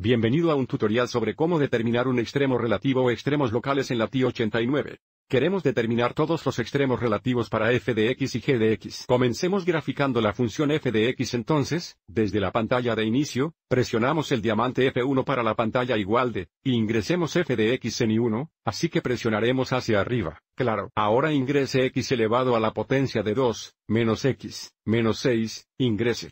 Bienvenido a un tutorial sobre cómo determinar un extremo relativo o extremos locales en la TI-89. Queremos determinar todos los extremos relativos para f de x y g de x. Comencemos graficando la función f de x entonces, desde la pantalla de inicio, presionamos el diamante F1 para la pantalla igual de, y ingresemos f de x en I1, así que presionaremos hacia arriba, claro. Ahora ingrese x elevado a la potencia de 2, menos x, menos 6, ingrese.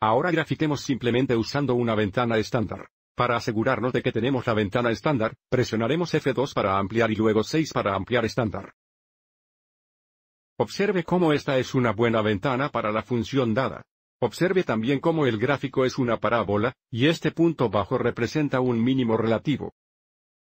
Ahora grafiquemos simplemente usando una ventana estándar. Para asegurarnos de que tenemos la ventana estándar, presionaremos F2 para ampliar y luego 6 para ampliar estándar. Observe cómo esta es una buena ventana para la función dada. Observe también cómo el gráfico es una parábola, y este punto bajo representa un mínimo relativo.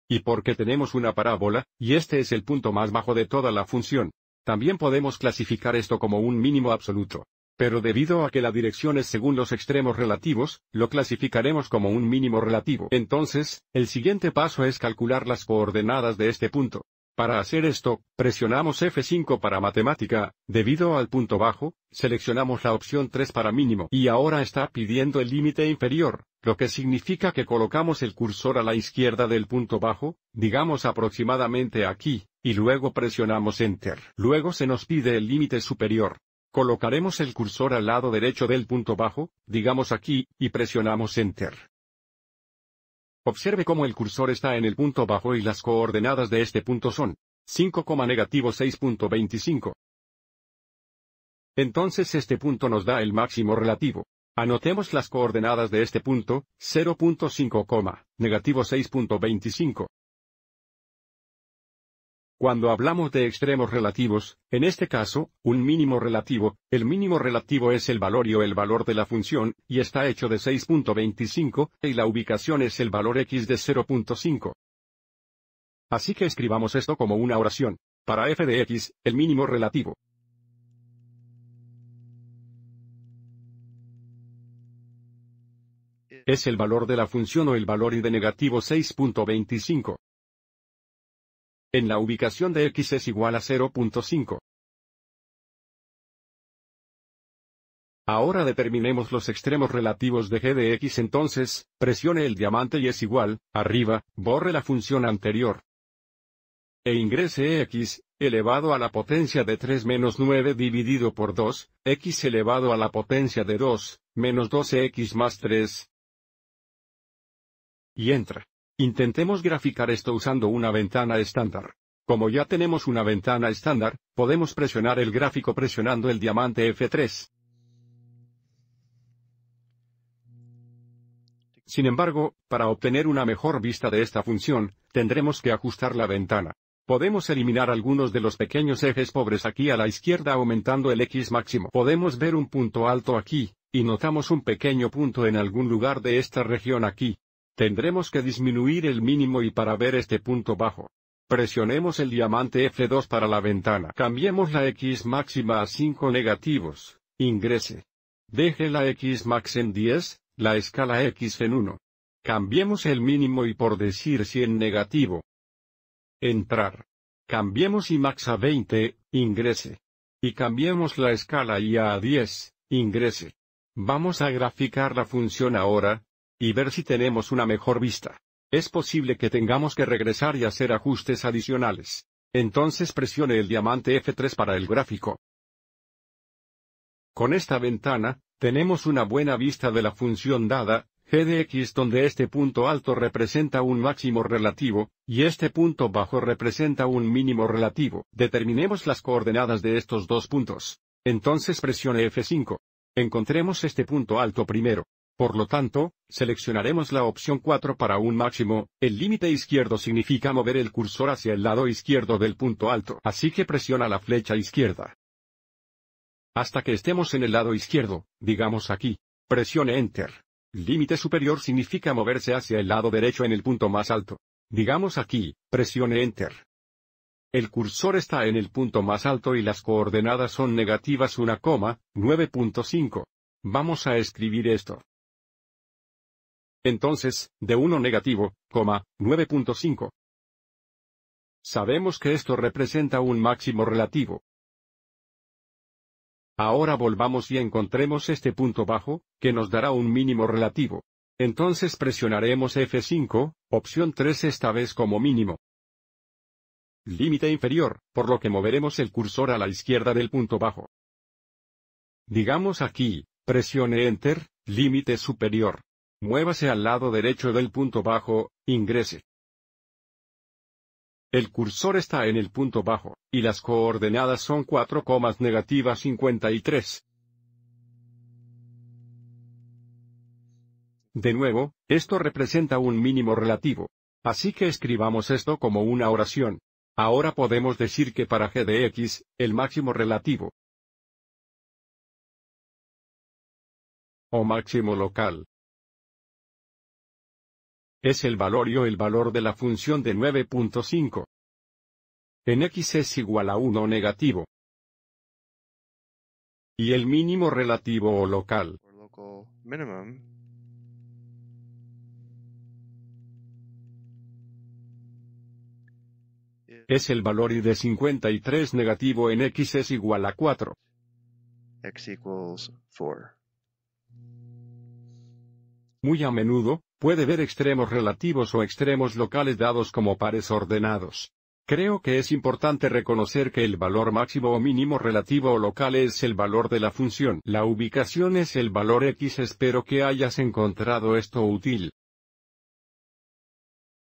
Y porque tenemos una parábola, y este es el punto más bajo de toda la función, también podemos clasificar esto como un mínimo absoluto. Pero debido a que la dirección es según los extremos relativos, lo clasificaremos como un mínimo relativo. Entonces, el siguiente paso es calcular las coordenadas de este punto. Para hacer esto, presionamos F5 para matemática, debido al punto bajo, seleccionamos la opción 3 para mínimo y ahora está pidiendo el límite inferior, lo que significa que colocamos el cursor a la izquierda del punto bajo, digamos aproximadamente aquí, y luego presionamos Enter. Luego se nos pide el límite superior, Colocaremos el cursor al lado derecho del punto bajo, digamos aquí, y presionamos Enter. Observe cómo el cursor está en el punto bajo y las coordenadas de este punto son 5, negativo 6.25. Entonces este punto nos da el máximo relativo. Anotemos las coordenadas de este punto, 0.5, negativo 6.25. Cuando hablamos de extremos relativos, en este caso, un mínimo relativo, el mínimo relativo es el valor y o el valor de la función, y está hecho de 6.25, y la ubicación es el valor x de 0.5. Así que escribamos esto como una oración. Para f de x, el mínimo relativo. Es el valor de la función o el valor y de negativo 6.25 en la ubicación de x es igual a 0.5. Ahora determinemos los extremos relativos de g de x entonces, presione el diamante y es igual, arriba, borre la función anterior. E ingrese x, elevado a la potencia de 3 menos 9 dividido por 2, x elevado a la potencia de 2, menos 12x más 3. Y entra. Intentemos graficar esto usando una ventana estándar. Como ya tenemos una ventana estándar, podemos presionar el gráfico presionando el diamante F3. Sin embargo, para obtener una mejor vista de esta función, tendremos que ajustar la ventana. Podemos eliminar algunos de los pequeños ejes pobres aquí a la izquierda aumentando el X máximo. Podemos ver un punto alto aquí, y notamos un pequeño punto en algún lugar de esta región aquí. Tendremos que disminuir el mínimo y para ver este punto bajo. Presionemos el diamante F2 para la ventana. Cambiemos la X máxima a 5 negativos. Ingrese. Deje la X max en 10, la escala X en 1. Cambiemos el mínimo y por decir 100 negativo. Entrar. Cambiemos y max a 20, ingrese. Y cambiemos la escala y a 10, ingrese. Vamos a graficar la función ahora, y ver si tenemos una mejor vista. Es posible que tengamos que regresar y hacer ajustes adicionales. Entonces presione el diamante F3 para el gráfico. Con esta ventana, tenemos una buena vista de la función dada, g de x donde este punto alto representa un máximo relativo, y este punto bajo representa un mínimo relativo. Determinemos las coordenadas de estos dos puntos. Entonces presione F5. Encontremos este punto alto primero. Por lo tanto, seleccionaremos la opción 4 para un máximo, el límite izquierdo significa mover el cursor hacia el lado izquierdo del punto alto, así que presiona la flecha izquierda. Hasta que estemos en el lado izquierdo, digamos aquí. Presione Enter. Límite superior significa moverse hacia el lado derecho en el punto más alto. Digamos aquí, presione Enter. El cursor está en el punto más alto y las coordenadas son negativas 1,9.5. Vamos a escribir esto. Entonces, de 1 negativo, 9.5. Sabemos que esto representa un máximo relativo. Ahora volvamos y encontremos este punto bajo, que nos dará un mínimo relativo. Entonces presionaremos F5, opción 3 esta vez como mínimo. Límite inferior, por lo que moveremos el cursor a la izquierda del punto bajo. Digamos aquí, presione Enter, límite superior. Muévase al lado derecho del punto bajo, ingrese. El cursor está en el punto bajo, y las coordenadas son 4, 53. De nuevo, esto representa un mínimo relativo. Así que escribamos esto como una oración. Ahora podemos decir que para g de x, el máximo relativo o máximo local es el valor o el valor de la función de 9.5. En x es igual a 1 negativo. Y el mínimo relativo o local. es el valor y de 53 negativo en x es igual a 4. Muy a menudo, Puede ver extremos relativos o extremos locales dados como pares ordenados. Creo que es importante reconocer que el valor máximo o mínimo relativo o local es el valor de la función. La ubicación es el valor x. Espero que hayas encontrado esto útil.